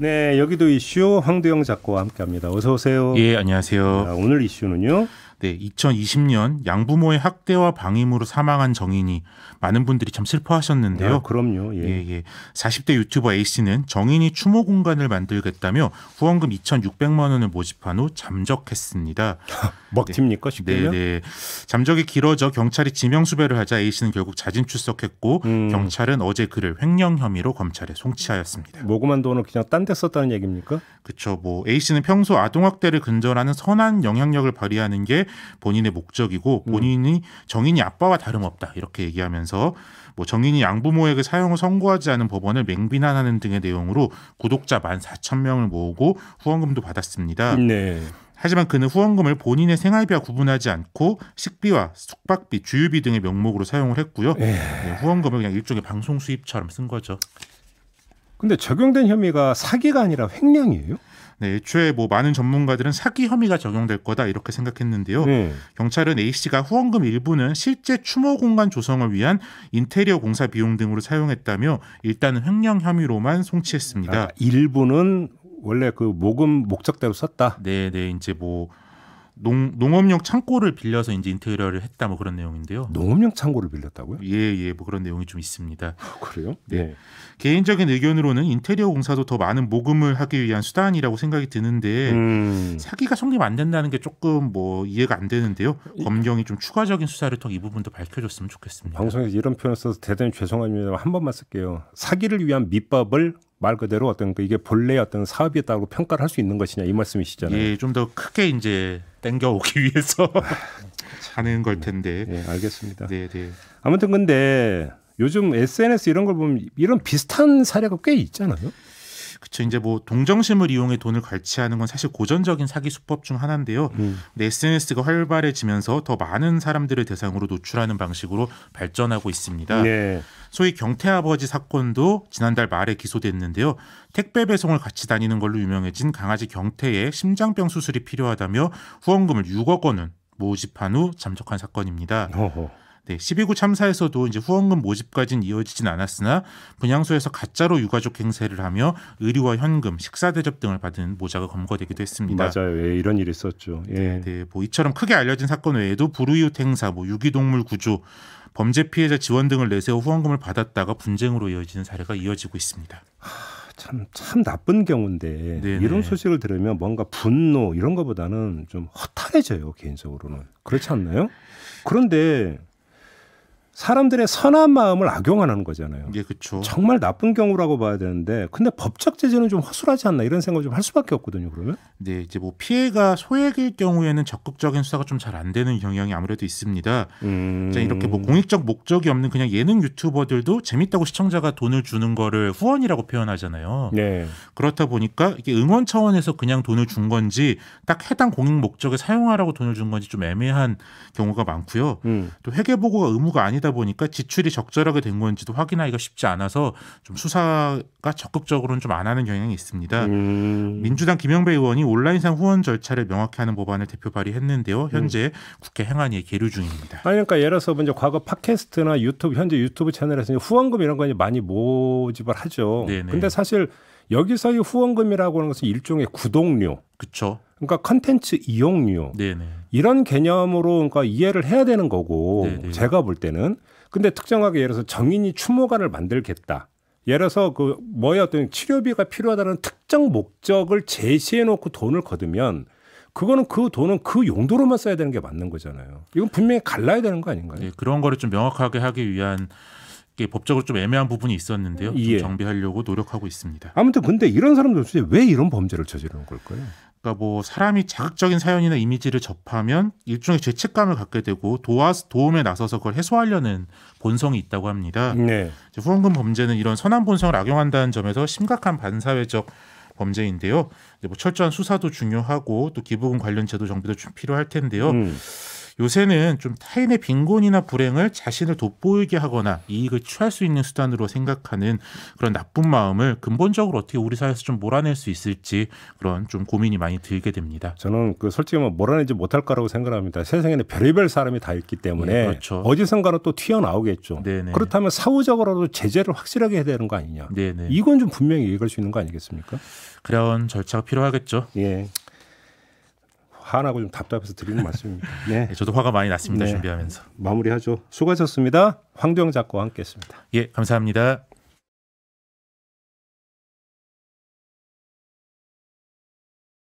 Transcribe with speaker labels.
Speaker 1: 네, 여기도 이슈 황도영 작가와 함께합니다. 어서 오세요. 예, 안녕하세요. 자, 오늘 이슈는요. 네, 2020년 양부모의 학대와 방임으로 사망한 정인이 많은 분들이 참 슬퍼하셨는데요. 아, 그럼요. 예. 예, 예. 40대 유튜버 A 씨는 정인이 추모 공간을 만들겠다며 후원금 2,600만 원을 모집한 후 잠적했습니다. 먹팁니까 쉽 네, 네. 잠적이 길어져 경찰이 지명 수배를 하자 A 씨는 결국 자진 출석했고 음. 경찰은 어제 그를 횡령 혐의로 검찰에 송치하였습니다. 모금한 돈을 그냥 딴 데 썼다는 얘기입니까? 그렇죠. 뭐 A 씨는 평소 아동학대를 근절하는 선한 영향력을 발휘하는 게 본인의 목적이고 음. 본인이 정인이 아빠와 다름없다 이렇게 얘기하면서 뭐 정인이 양부모에게 사형을 선고하지 않은 법원을 맹비난하는 등의 내용으로 구독자 만 사천 명을 모으고 후원금도 받았습니다. 네. 하지만 그는 후원금을 본인의 생활비와 구분하지 않고 식비와 숙박비, 주유비 등의 명목으로 사용을 했고요. 예. 네, 후원금을 그냥 일종의 방송 수입처럼 쓴 거죠. 근데 적용된 혐의가 사기가 아니라 횡령이에요? 네, 애초에 뭐 많은 전문가들은 사기 혐의가 적용될 거다 이렇게 생각했는데요. 네. 경찰은 A 씨가 후원금 일부는 실제 추모 공간 조성을 위한 인테리어 공사 비용 등으로 사용했다며 일단은 횡령 혐의로만 송치했습니다. 아, 일부는 원래 그 모금 목적대로 썼다. 네, 네, 이제 뭐 농, 농업용 창고를 빌려서 이제 인테리어를 했다 뭐 그런 내용인데요. 농업용 창고를 빌렸다고요? 예, 예, 뭐 그런 내용이 좀 있습니다. 아, 그래요? 네. 네. 개인적인 의견으로는 인테리어 공사도 더 많은 모금을 하기 위한 수단이라고 생각이 드는데 음. 사기가 성립 안 된다는 게 조금 뭐 이해가 안 되는데요. 검경이 좀 추가적인 수사를 통해 이 부분도 밝혀줬으면 좋겠습니다. 방송에서 이런
Speaker 2: 표현 써서 대단히 죄송합니다. 한 번만 쓸게요. 사기를 위한 밑밥을 말 그대로 어떤 그 이게 본래 어떤 사업이었다고 평가를 할 수 있는 것이냐 이 말씀이시잖아요.
Speaker 1: 예, 좀더 크게 이제 땡겨오기 위해서 아, 네. 하는 걸 네. 텐데. 네, 알겠습니다. 네, 네.
Speaker 2: 아무튼 근데 요즘 SNS 이런 걸 보면 이런 비슷한 사례가 꽤 있잖아요.
Speaker 1: 그쵸 이제 뭐 동정심을 이용해 돈을 갈취하는 건 사실 고전적인 사기 수법 중 하나인데요. 음. 근데 SNS가 활발해지면서 더 많은 사람들을 대상으로 노출하는 방식으로 발전하고 있습니다. 네. 소위 경태 아버지 사건도 지난달 말에 기소됐는데요. 택배 배송을 같이 다니는 걸로 유명해진 강아지 경태의 심장병 수술이 필요하다며 후원금을 6억 원은 모집한 후 잠적한 사건입니다. 어허. 네, 12구 참사에서도 이제 후원금 모집까지는 이어지진 않았으나 분양소에서 가짜로 유가족 행세를 하며 의료와 현금, 식사 대접 등을 받은 모자가 검거되기도 했습니다. 맞아요. 예, 이런 일이 있었죠. 예. 네, 네, 뭐 이처럼 크게 알려진 사건 외에도 불우이웃 행사, 뭐 유기동물 구조, 범죄 피해자 지원 등을 내세워 후원금을 받았다가 분쟁으로 이어지는 사례가 이어지고 있습니다.
Speaker 2: 참, 참 나쁜 경우인데 네네. 이런 네. 소식을 들으면 뭔가 분노 이런 것보다는 좀 허탈해져요 개인적으로는 그렇지 않나요? 그런데 사람들의 선한 마음을 악용하는 거잖아요. 예, 그렇죠. 정말 나쁜 경우라고 봐야 되는데, 근데 법적 제재는 좀 허술하지 않나 이런 생각을 좀할 수밖에 없거든요. 그러면?
Speaker 1: 네, 이제 뭐 피해가 소액일 경우에는 적극적인 수사가 좀 잘 안 되는 경향이 아무래도 있습니다. 음... 이렇게 뭐 공익적 목적이 없는 그냥 예능 유튜버들도 재밌다고 시청자가 돈을 주는 거를 후원이라고 표현하잖아요. 네. 그렇다 보니까 이게 응원 차원에서 그냥 돈을 준 건지 딱 해당 공익 목적에 사용하라고 돈을 준 건지 좀 애매한 경우가 많고요. 음. 또 회계 보고가 의무가 아니다 보니까 지출이 적절하게 된 건지도 확인하기가 쉽지 않아서 좀 수사가 적극적으로는 좀 안 하는 경향이 있습니다. 음. 민주당 김영배 의원이 온라인상 후원 절차를 명확히 하는 법안을 대표 발의했는데요. 현재 음. 국회 행안위에 계류 중입니다.
Speaker 2: 아니 그러니까 예를 들어서 먼저 과거 저희 팟캐스트나 유튜브 현재 유튜브 채널에서 후원금 이런 거 이제 많이 모집을 하죠. 네네. 네. 근데 사실 여기서의 후원금이라고 하는 것은 일종의 구독료. 그렇 그러니까 컨텐츠 이용료. 네네. 네. 이런 개념으로 그러니까 이해를 해야 되는 거고 네네. 네. 제가 볼 때는 근데 특정하게 예를 들어서 정인이 추모관을 만들겠다. 예를 들어서 그 뭐의 어떤 치료비가 필요하다는 특정 목적을 제시해 놓고 돈을 거두면 그거는 그 돈은 그 용도로만 써야 되는 게 맞는 거잖아요. 이건 분명히 갈라야 되는 거
Speaker 1: 아닌가요? 예, 그런 거를 좀 명확하게 하기 위한 법적으로 좀 애매한 부분이 있었는데요. 예. 정비하려고 노력하고 있습니다. 아무튼 근데 이런 사람들 도대체 왜 이런 범죄를 저지르는 걸까요? 그러니까 뭐 사람이 자극적인 사연이나 이미지를 접하면 일종의 죄책감을 갖게 되고 도와 도움에 나서서 그걸 해소하려는 본성이 있다고 합니다. 네. 후원금 범죄는 이런 선한 본성을 악용한다는 점에서 심각한 반사회적 범죄인데요. 뭐 철저한 수사도 중요하고 또 기부금 관련 제도 정비도 필요할 텐데요. 음. 요새는 좀 타인의 빈곤이나 불행을 자신을 돋보이게 하거나 이익을 취할 수 있는 수단으로 생각하는 그런 나쁜 마음을 근본적으로 어떻게 우리 사회에서 좀 몰아낼 수 있을지 그런 좀 고민이 많이 들게 됩니다.
Speaker 2: 저는 그 솔직히 뭐 몰아내지 못할 거라고 생각합니다. 세상에는 별의별 사람이 다 있기 때문에 네, 그렇죠. 어디선가로 또 튀어나오겠죠. 네네. 네. 그렇다면 사후적으로도 제재를 확실하게 해야 되는 거 아니냐. 네네. 네. 이건 좀 분명히 읽을 수 있는 거 아니겠습니까? 그런 절차가 필요하겠죠. 예. 화나고 좀 답답해서 드리는 말씀입니다.
Speaker 1: 네. 네. 저도 화가 많이 났습니다. 네. 준비하면서.
Speaker 2: 마무리하죠. 수고하셨습니다. 황정 작가와
Speaker 1: 함께했습니다. 예, 감사합니다.